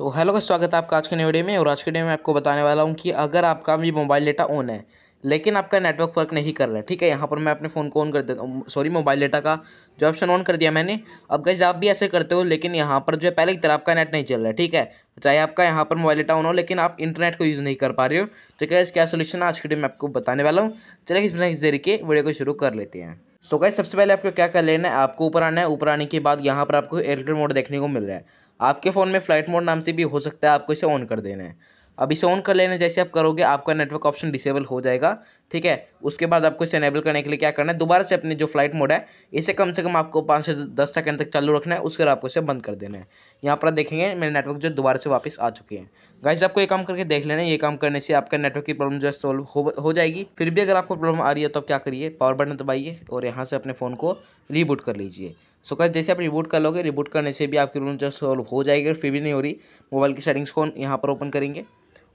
तो हेलो का स्वागत है आपका आज के नए वीडियो में और आज के वीडियो में आपको बताने वाला हूँ कि अगर आपका भी मोबाइल डेटा ऑन है लेकिन आपका नेटवर्क वर्क नहीं कर रहा है ठीक है यहाँ पर मैं अपने फ़ोन को ऑन कर देता हूँ सॉरी मोबाइल डेटा का जो ऑप्शन ऑन कर दिया मैंने अब कैसे आप भी ऐसे करते हो लेकिन यहाँ पर जो है पहले की तरह आपका नेट नहीं चल रहा है ठीक है चाहे आपका यहाँ पर मोबाइल डेटा ऑन हो लेकिन आप इंटरनेट को यूज़ नहीं कर पा रहे हो तो क्या इसका सोल्यूशन आज के वीडियो में आपको बताने वाला हूँ चलिए इस बिना इस देरी के वीडियो को शुरू कर लेते हैं सो गाइस सबसे पहले आपको क्या कर लेना है आपको ऊपर आना है ऊपर आने के बाद यहाँ पर आपको एयरटेल मोड देखने को मिल रहा है आपके फ़ोन में फ्लाइट मोड नाम से भी हो सकता है आपको इसे ऑन कर देना है अब इसे ऑन कर लेना जैसे आप करोगे आपका नेटवर्क ऑप्शन डिसेबल हो जाएगा ठीक है उसके बाद आपको इसे एनेबल करने के लिए क्या करना है दोबारा से अपने जो फ्लाइट मोड है इसे कम से कम आपको पाँच से दस सेकंड तक चालू रखना है उसके बाद आपको इसे बंद कर देना है यहाँ पर देखेंगे मेरे नेटवर्क जो दोबारा से वापस आ चुके हैं गाइज आपको ये काम करके देख लेना ये काम करने से आपका नेटवर्क की प्रॉब्लम जो है सोल्व हो, जाएगी फिर भी अगर आपको प्रॉब्लम आ रही है तो आप क्या करिए पावर बटन दबाइए और यहाँ से अपने फ़ोन को रीबूट कर लीजिए सो so, जैसे आप रिबूट कर लोगे रिबूट करने से भी आपकी प्रॉब्लम जो सॉल्व हो जाएगी और फिर भी नहीं हो रही मोबाइल की सेटिंग्स को यहाँ पर ओपन करेंगे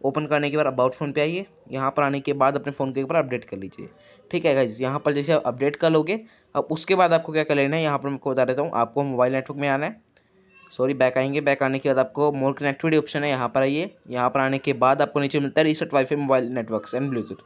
ओपन करने के बाद अबाउट फ़ोन पे आइए यहाँ पर आने के बाद अपने फ़ोन के ऊपर अपडेट कर लीजिए ठीक है गाइज यहाँ पर जैसे आप अपडेट कर लोगे अब उसके बाद आपको क्या कर लेना है यहाँ पर मैं आपको बता देता हूँ आपको मोबाइल नेटवर्क में आना है सॉरी बैक आएंगे बैक आने के बाद आपको मोर कनेक्टिविटी ऑप्शन है यहाँ पर आइए यहाँ पर आने के बाद आपको नीचे मिलता है reset wifi mobile networks and Bluetooth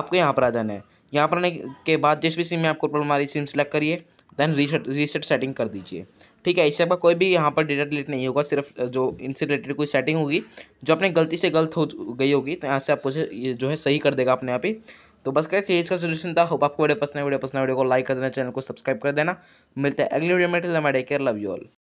आपको यहाँ पर आ जाना है यहाँ पर आने के बाद जिस भी सिम में आपको प्रॉब्लम आ रही सिम सेलेक्ट करिए देन रीसेट रीसेट सेटिंग कर दीजिए ठीक है इससे आपका कोई भी यहाँ पर डेटा डिलीट नहीं होगा सिर्फ जो इनसे रिलेटेड कोई सेटिंग होगी जो अपने गलती से गलत हो गई होगी तो यहाँ से आपको ये जो है सही कर देगा अपने आप ही तो बस कैसे इसका सोल्यूशन था होप आपको वीडियो पसंद वीडियो पसंद वीडियो को लाइक कर देना चैनल को सब्सक्राइब कर देना मिलते हैं अगली वीडियो में टिल लव यू ऑल